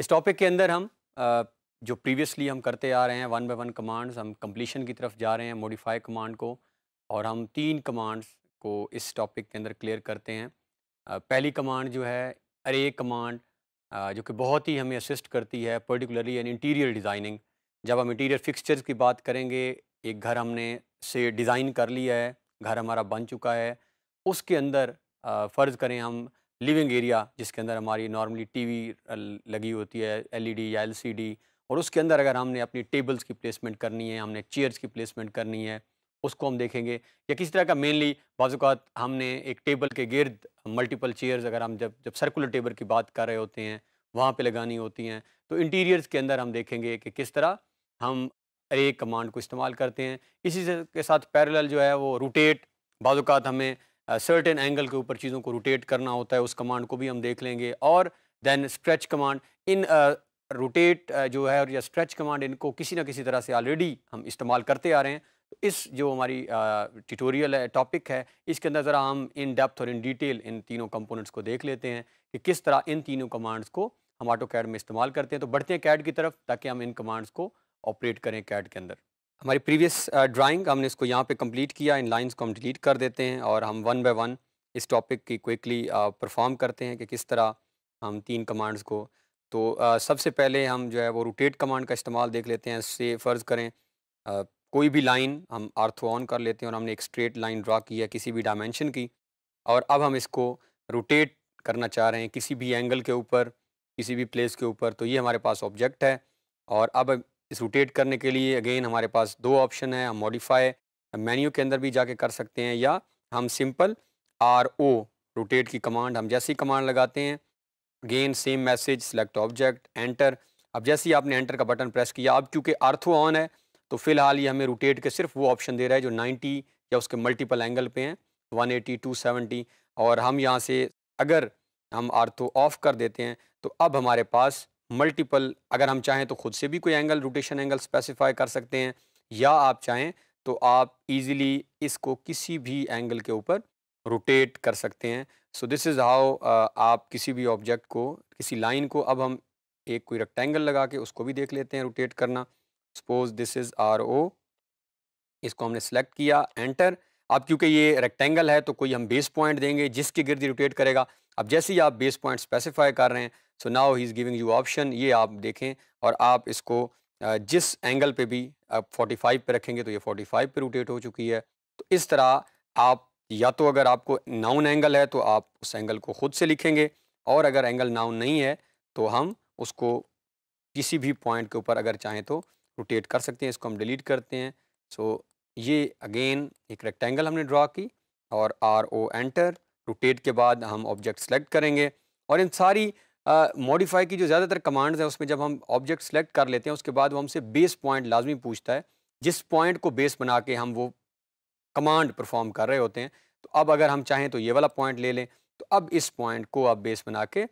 इस टॉपिक के अंदर हम जो प्रीवियसली हम करते आ रहे हैं वन बाय वन कमांड्स हम कंप्लीशन की तरफ जा रहे हैं मॉडिफाई कमांड को और हम तीन कमांड्स को इस टॉपिक के अंदर क्लियर करते हैं पहली कमांड जो है अरे कमांड जो कि बहुत ही हमें असिस्ट करती है पर्टिकुलरली एन इंटीरियर डिज़ाइनिंग जब हम इंटीरियर फिक्सचर्स की बात करेंगे एक घर हमने से डिज़ाइन कर लिया है घर हमारा बन चुका है उसके अंदर फ़र्ज़ करें हम लिविंग एरिया जिसके अंदर हमारी नॉर्मली टीवी लगी होती है एलईडी e या एलसीडी और उसके अंदर अगर हमने अपनी टेबल्स की प्लेसमेंट करनी है हमने चेयर्स की प्लेसमेंट करनी है उसको हम देखेंगे या किसी तरह का मेनली बाजूकात हमने एक टेबल के गिर्द मल्टीपल चेयर्स अगर हम जब जब सर्कुलर टेबल की बात कर रहे होते हैं वहाँ पे लगानी होती हैं तो इंटीरियर्स के अंदर हम देखेंगे कि किस तरह हम एक कमांड को इस्तेमाल करते हैं इसी के साथ पैरेलल जो है वो रोटेट बाज़ात हमें सर्टेन एंगल के ऊपर चीज़ों को रोटेट करना होता है उस कमांड को भी हम देख लेंगे और दैन स्ट्रेच कमांड इन रोटेट जो है और या स्ट्रेच कमांड इनको किसी ना किसी तरह से ऑलरेडी हम इस्तेमाल करते आ रहे हैं इस जो हमारी ट्यूटोरियल है टॉपिक है इसके अंदर ज़रा हम इन डेप्थ और इन डिटेल इन तीनों कंपोनेंट्स को देख लेते हैं कि किस तरह इन तीनों कमांड्स को हम ऑटो कैड में इस्तेमाल करते हैं तो बढ़ते हैं कैड की तरफ ताकि हम इन कमांड्स को ऑपरेट करें कैड के अंदर हमारी प्रीवियस ड्राइंग हमने इसको यहाँ पे कंप्लीट किया इन लाइंस को हम डिलीट कर देते हैं और हम वन बाय वन इस टॉपिक की क्विकली परफॉर्म करते हैं कि किस तरह हम तीन कमांड्स को तो सबसे पहले हम जो है वो रोटेट कमांड का इस्तेमाल देख लेते हैं से फ़र्ज़ करें कोई भी लाइन हम आर्थो ऑन कर लेते हैं और हमने एक स्ट्रेट लाइन ड्रा की है किसी भी डायमेंशन की और अब हम इसको रोटेट करना चाह रहे हैं किसी भी एंगल के ऊपर किसी भी प्लेस के ऊपर तो ये हमारे पास ऑब्जेक्ट है और अब इस रोटेट करने के लिए अगेन हमारे पास दो ऑप्शन है हम मॉडिफाई मेन्यू के अंदर भी जाके कर सकते हैं या हम सिंपल आर ओ रोटेट की कमांड हम जैसी कमांड लगाते हैं again same message select object enter अब जैसे ही आपने एंटर का बटन प्रेस किया अब क्योंकि आर्थो ऑन है तो फिलहाल ये हमें रोटेट के सिर्फ वो ऑप्शन दे रहा है जो 90 या उसके मल्टीपल एंगल पे हैं 180, 270 और हम यहाँ से अगर हम आर्थो तो ऑफ कर देते हैं तो अब हमारे पास मल्टीपल अगर हम चाहें तो खुद से भी कोई एंगल रोटेशन एंगल स्पेसिफाई कर सकते हैं या आप चाहें तो आप इजीली इसको किसी भी एंगल के ऊपर रोटेट कर सकते हैं सो दिस इज़ हाउ आप किसी भी ऑब्जेक्ट को किसी लाइन को अब हम एक कोई रेक्टेंगल लगा के उसको भी देख लेते हैं रोटेट करना suppose this is R O इसको हमने सेलेक्ट किया एंटर अब क्योंकि ये रेक्टेंगल है तो कोई हम बेस पॉइंट देंगे जिसके गिरद रोटेट करेगा अब जैसे ही आप बेस पॉइंट स्पेसिफाई कर रहे हैं so now he is giving you option ये आप देखें और आप इसको जिस एंगल पे भी आप 45 पे रखेंगे तो ये 45 पे रोटेट हो चुकी है तो इस तरह आप या तो अगर आपको नाउन एंगल है तो आप उस एंगल को ख़ुद से लिखेंगे और अगर एंगल नाउन नहीं है तो हम उसको किसी भी पॉइंट के ऊपर अगर चाहें तो रोटेट कर सकते हैं इसको हम डिलीट करते हैं सो so, ये अगेन एक रेक्टेंगल हमने ड्रा की और आर ओ एंटर रोटेट के बाद हम ऑब्जेक्ट सेलेक्ट करेंगे और इन सारी मॉडिफाई uh, की जो ज़्यादातर कमांड्स हैं उसमें जब हम ऑब्जेक्ट सेलेक्ट कर लेते हैं उसके बाद वो हमसे बेस पॉइंट लाजमी पूछता है जिस पॉइंट को बेस बना के हम वो कमांड परफॉर्म कर रहे होते हैं तो अब अगर हम चाहें तो ये वाला पॉइंट ले लें तो अब इस पॉइंट को आप बेस बना के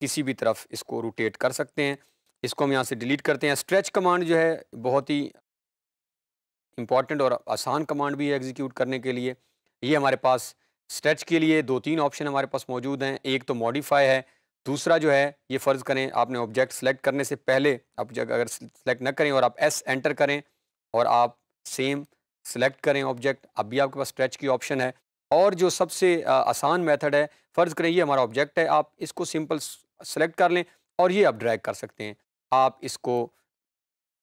किसी भी तरफ इसको रोटेट कर सकते हैं इसको हम यहाँ से डिलीट करते हैं स्ट्रेच कमांड जो है बहुत ही इम्पॉर्टेंट और आसान कमांड भी है एग्जीक्यूट करने के लिए ये हमारे पास स्ट्रेच के लिए दो तीन ऑप्शन हमारे पास मौजूद हैं एक तो मॉडिफाई है दूसरा जो है ये फ़र्ज़ करें आपने ऑब्जेक्ट सेलेक्ट करने से पहले आप जब अगर सेलेक्ट ना करें और आप एस एंटर करें और आप सेम सेलेक्ट करें ऑब्जेक्ट अब भी आपके पास स्ट्रेच की ऑप्शन है और जो सबसे आसान मेथड है फ़र्ज़ करें ये हमारा ऑब्जेक्ट है आप इसको सिंपल सेलेक्ट कर लें और ये आप ड्रैग कर सकते हैं आप इसको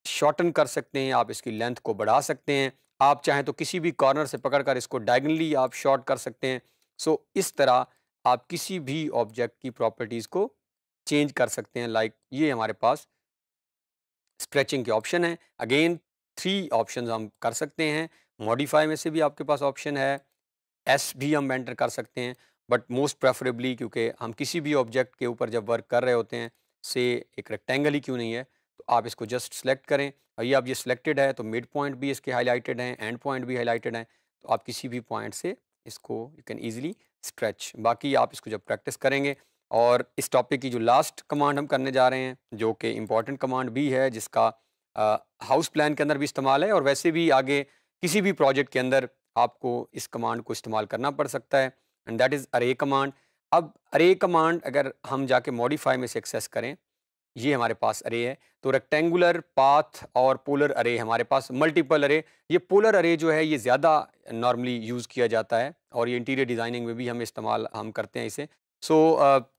शॉर्टन कर सकते हैं आप इसकी लेंथ को बढ़ा सकते हैं आप चाहें तो किसी भी कॉर्नर से पकड़कर इसको डायगनली आप शॉर्ट कर सकते हैं सो so, इस तरह आप किसी भी ऑब्जेक्ट की प्रॉपर्टीज़ को चेंज कर सकते हैं लाइक like ये हमारे पास स्ट्रेचिंग के ऑप्शन हैं अगेन थ्री ऑप्शन हम कर सकते हैं मॉडिफाई में से भी आपके पास ऑप्शन है एस भी हम एंटर कर सकते हैं बट मोस्ट प्रेफरेबली क्योंकि हम किसी भी ऑब्जेक्ट के ऊपर जब वर्क कर रहे होते हैं से एक रेक्टेंगल ही क्यों नहीं है तो आप इसको जस्ट सेलेक्ट करें और ये अब ये सिलेक्टेड है तो मिड पॉइंट भी इसके हाईलाइटेड हैं एंड पॉइंट भी हाईलाइटेड हैं तो आप किसी भी पॉइंट से इसको यू कैन ईजिली स्ट्रेच बाकी आप इसको जब प्रैक्टिस करेंगे और इस टॉपिक की जो लास्ट कमांड हम करने जा रहे हैं जो कि इम्पॉर्टेंट कमांड भी है जिसका हाउस प्लान के अंदर भी इस्तेमाल है और वैसे भी आगे किसी भी प्रोजेक्ट के अंदर आपको इस कमांड को इस्तेमाल करना पड़ सकता है and that is array command अब अरे कमांड अगर हम जाके मॉडिफाई में से एक्सेस करें ये हमारे पास अरे है तो रेक्टेंगुलर पाथ और पोलर अरे हमारे पास मल्टीपल अरे ये पोलर अरे जो है ये ज़्यादा नॉर्मली यूज़ किया जाता है और ये इंटीरियर डिज़ाइनिंग में भी हम इस्तेमाल हम करते हैं इसे सो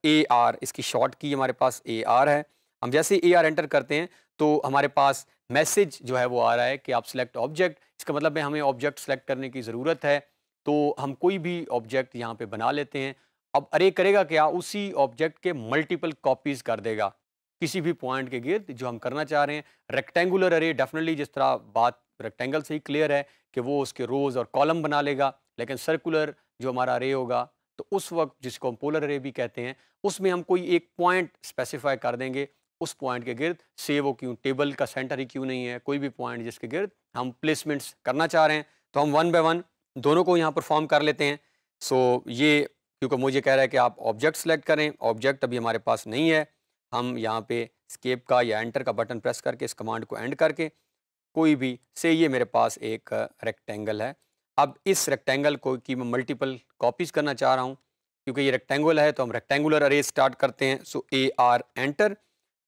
ए आर इसकी शॉर्ट की हमारे पास ए आर है हम जैसे ए आर एंटर करते हैं तो हमारे पास मैसेज जो है वो आ रहा है कि आप सिलेक्ट ऑब्जेक्ट इसका मतलब है हमें ऑब्जेक्ट सेलेक्ट करने की ज़रूरत है तो हम कोई भी ऑब्जेक्ट यहाँ पे बना लेते हैं अब अरे करेगा क्या उसी ऑब्जेक्ट के मल्टीपल कॉपीज कर देगा किसी भी पॉइंट के गिर्द जो हम करना चाह रहे हैं रेक्टेंगुलर अरे डेफिनेटली जिस तरह बात रेक्टेंगल से ही क्लियर है कि वो उसके रोज और कॉलम बना लेगा लेकिन सर्कुलर जो हमारा अरे होगा तो उस वक्त जिसको हम पोलर अरे भी कहते हैं उसमें हम कोई एक पॉइंट स्पेसिफाई कर देंगे उस पॉइंट के गिर्द से वो क्यों टेबल का सेंटर ही क्यों नहीं है कोई भी पॉइंट जिसके गिर्द हम प्लेसमेंट्स करना चाह रहे हैं तो हम वन बाय वन दोनों को यहाँ परफॉर्म कर लेते हैं सो so, ये क्योंकि मुझे कह रहा है कि आप ऑब्जेक्ट सेलेक्ट करें ऑब्जेक्ट अभी हमारे पास नहीं है हम यहाँ पे स्केप का या एंटर का बटन प्रेस करके इस कमांड को एंड करके कोई भी से ये मेरे पास एक रेक्टेंगल है अब इस रेक्टेंगल को कि मैं मल्टीपल कॉपीज़ करना चाह रहा हूँ क्योंकि ये रेक्टेंगुलर है तो हम रेक्टेंगुलर अरे स्टार्ट करते हैं सो ए आर एंटर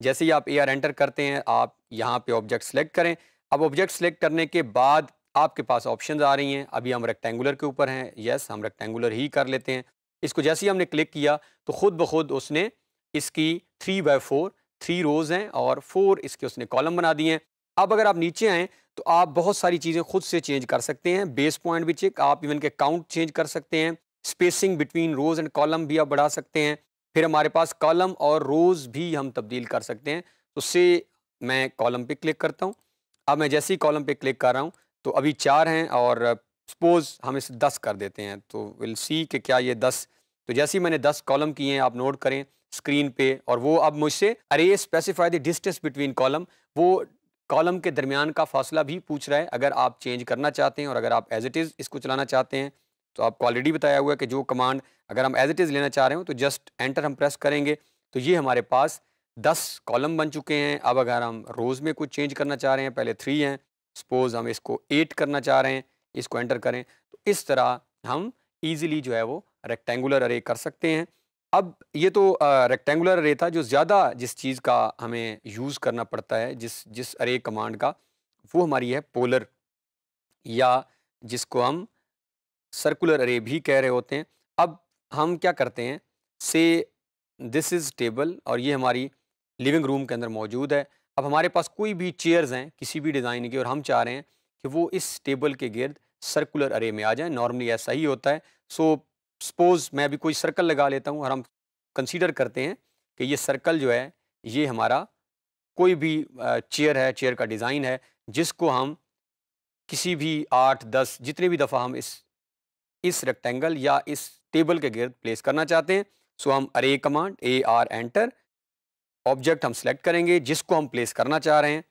जैसे ही आप ए आर एंटर करते हैं आप यहाँ पे ऑब्जेक्ट सेलेक्ट करें अब ऑब्जेक्ट सेलेक्ट करने के बाद आपके पास ऑप्शंस आ रही हैं अभी हम रेक्टेंगुलर के ऊपर हैं यस हम रेक्टेंगुलर ही कर लेते हैं इसको जैसे ही हमने क्लिक किया तो ख़ुद ब खुद उसने इसकी three by four three rows हैं और फोर इसके उसने कॉलम बना दिए हैं अब अगर आप नीचे आएँ तो आप बहुत सारी चीज़ें खुद से चेंज कर सकते हैं बेस पॉइंट भी चेक आप इवन के काउंट चेंज कर सकते हैं spacing between rows and column भी आप बढ़ा सकते हैं फिर हमारे पास कॉलम और रोज़ भी हम तब्दील कर सकते हैं तो से मैं कॉलम पे क्लिक करता हूँ अब मैं जैसे ही कॉलम पे क्लिक कर रहा हूँ तो अभी चार हैं और सपोज़ हम इसे दस कर देते हैं तो विल सी कि क्या ये दस तो जैसे ही मैंने दस कॉलम किए हैं आप नोट करें स्क्रीन पे और वो अब मुझसे array specify the distance between column वो कॉलम के दरमियान का फासला भी पूछ रहा है अगर आप चेंज करना चाहते हैं और अगर आप एज इट इज़ इसको चलाना चाहते हैं तो आपको ऑलरेडी बताया हुआ है कि जो कमांड अगर हम एज इट इज़ लेना चाह रहे हो तो जस्ट एंटर हम प्रेस करेंगे तो ये हमारे पास दस कॉलम बन चुके हैं अब अगर हम रोज़ में कुछ चेंज करना चाह रहे हैं पहले थ्री हैं सपोज़ हम इसको एट करना चाह रहे हैं इसको एंटर करें तो इस तरह हम ईज़िली जो है वो रेक्टेंगुलर अरे कर सकते हैं अब ये तो रेक्टेंगुलर अरे था जो ज़्यादा जिस चीज़ का हमें यूज़ करना पड़ता है जिस जिस अरे कमांड का वो हमारी है पोलर या जिसको हम सर्कुलर अरे भी कह रहे होते हैं अब हम क्या करते हैं से दिस इज़ टेबल और ये हमारी लिविंग रूम के अंदर मौजूद है अब हमारे पास कोई भी चेयर्स हैं किसी भी डिज़ाइन की और हम चाह रहे हैं कि वो इस टेबल के गर्द सर्कुलर अरे में आ जाए नॉर्मली ऐसा ही होता है सो सपोज मैं अभी कोई सर्कल लगा लेता हूँ और हम कंसीडर करते हैं कि ये सर्कल जो है ये हमारा कोई भी चेयर है चेयर का डिज़ाइन है जिसको हम किसी भी आठ दस जितने भी दफ़ा हम इस इस रेक्टेंगल या इस टेबल के गर्द प्लेस करना चाहते हैं सो हम array command A R enter object हम सेलेक्ट करेंगे जिसको हम प्लेस करना चाह रहे हैं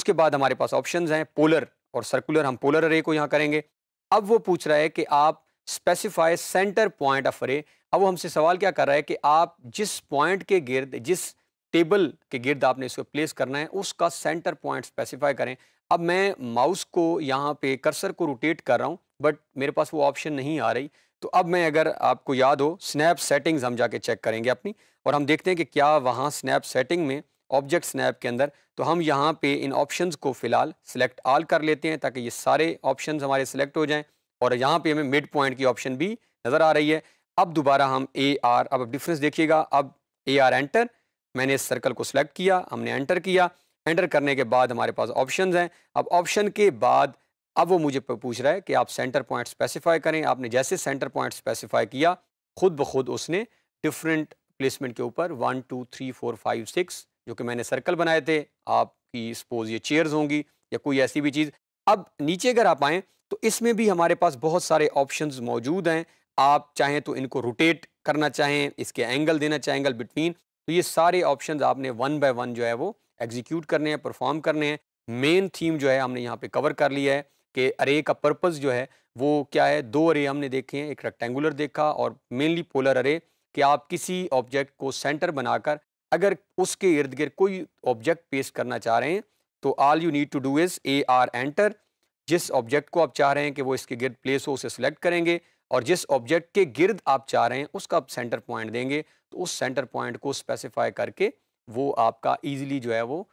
उसके बाद हमारे पास ऑप्शंस हैं पोलर और सर्कुलर हम पोलर अरे को यहाँ करेंगे अब वो पूछ रहा है कि आप स्पेसिफाई सेंटर पॉइंट ऑफ अरे अब वो हमसे सवाल क्या कर रहा है कि आप जिस पॉइंट के गिर्द जिस टेबल के गिर्द आपने इसको प्लेस करना है उसका सेंटर पॉइंट स्पेसिफाई करें अब मैं माउस को यहाँ पे कर्सर को रोटेट कर रहा हूँ बट मेरे पास वो ऑप्शन नहीं आ रही तो अब मैं अगर आपको याद हो स्नैप सेटिंग्स हम जाके चेक करेंगे अपनी और हम देखते हैं कि क्या वहाँ स्नैप सेटिंग में ऑब्जेक्ट स्नैप के अंदर तो हम यहाँ पे इन ऑप्शंस को फ़िलहाल सिलेक्ट आल कर लेते हैं ताकि ये सारे ऑप्शंस हमारे सिलेक्ट हो जाएं और यहाँ पे हमें मिड पॉइंट की ऑप्शन भी नज़र आ रही है अब दोबारा हम ए आर अब डिफरेंस देखिएगा अब ए आर एंटर मैंने इस सर्कल को सिलेक्ट किया हमने एंटर किया एंटर करने के बाद हमारे पास ऑप्शन हैं अब ऑप्शन के बाद अब वो मुझे पूछ रहा है कि आप सेंटर पॉइंट स्पेसिफाई करें आपने जैसे सेंटर पॉइंट स्पेसिफाई किया खुद ब खुद उसने डिफरेंट प्लेसमेंट के ऊपर one two three four five six जो कि मैंने सर्कल बनाए थे आपकी सपोज ये चेयर्स होंगी या कोई ऐसी भी चीज़ अब नीचे अगर आप आएँ तो इसमें भी हमारे पास बहुत सारे ऑप्शन मौजूद हैं आप चाहें तो इनको रोटेट करना चाहें इसके एंगल देना चाहें एंगल बिटवीन तो ये सारे ऑप्शंस आपने वन बाय वन जो है वो एग्जीक्यूट करने हैं परफॉर्म करने हैं मेन थीम जो है हमने यहाँ पे कवर कर लिया है कि अरे का पर्पज़ जो है वो क्या है दो अरे हमने देखे हैं एक रेक्टेंगुलर देखा और मेनली पोलर अरे कि आप किसी ऑब्जेक्ट को सेंटर बनाकर अगर उसके इर्द गिर्द कोई ऑब्जेक्ट पेस्ट करना चाह रहे हैं तो all you need to do is A R enter जिस ऑब्जेक्ट को आप चाह रहे हैं कि वो इसके गिर्द प्लेस हो उसे सिलेक्ट करेंगे और जिस ऑब्जेक्ट के गिर्द आप चाह रहे हैं उसका आप सेंटर पॉइंट देंगे तो उस सेंटर पॉइंट को स्पेसिफाई करके वो आपका ईजिली जो है वो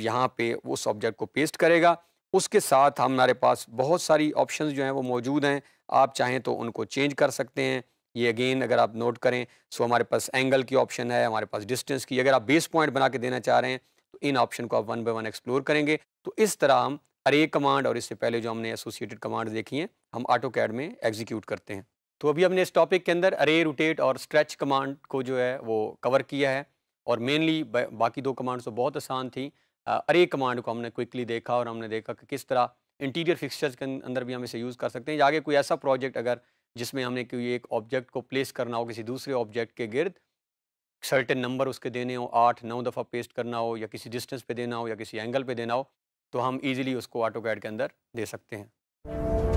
यहाँ पे उस ऑब्जेक्ट को पेस्ट करेगा उसके साथ हमारे पास बहुत सारी ऑप्शंस जो हैं वो मौजूद हैं आप चाहें तो उनको चेंज कर सकते हैं ये अगेन अगर आप नोट करें सो हमारे पास एंगल की ऑप्शन है हमारे पास डिस्टेंस की अगर आप बेस पॉइंट बना के देना चाह रहे हैं तो इन ऑप्शन को आप वन बाई वन एक्सप्लोर करेंगे तो इस तरह हम अरे कमांड और इससे पहले जो हमने एसोसिएटेड कमांड देखी हैं हम ऑटो कैड में एग्जीक्यूट करते हैं तो अभी हमने इस टॉपिक के अंदर अरे रोटेट और स्ट्रेच कमांड को जो है वो कवर किया है और मेनली बाकी दो कमांड्स तो बहुत आसान थी अरे कमांड को हमने क्विकली देखा और हमने देखा कि किस तरह इंटीरियर फिक्सचर्स के अंदर भी हम इसे यूज़ कर सकते हैं या आगे कोई ऐसा प्रोजेक्ट अगर जिसमें हमने कोई एक ऑब्जेक्ट को प्लेस करना हो किसी दूसरे ऑब्जेक्ट के गिर्द सर्टेन नंबर उसके देने हो आठ नौ दफ़ा पेस्ट करना हो या किसी डिस्टेंस पे देना हो या किसी एंगल पे देना हो तो हम इजीली उसको ऑटो के अंदर दे सकते हैं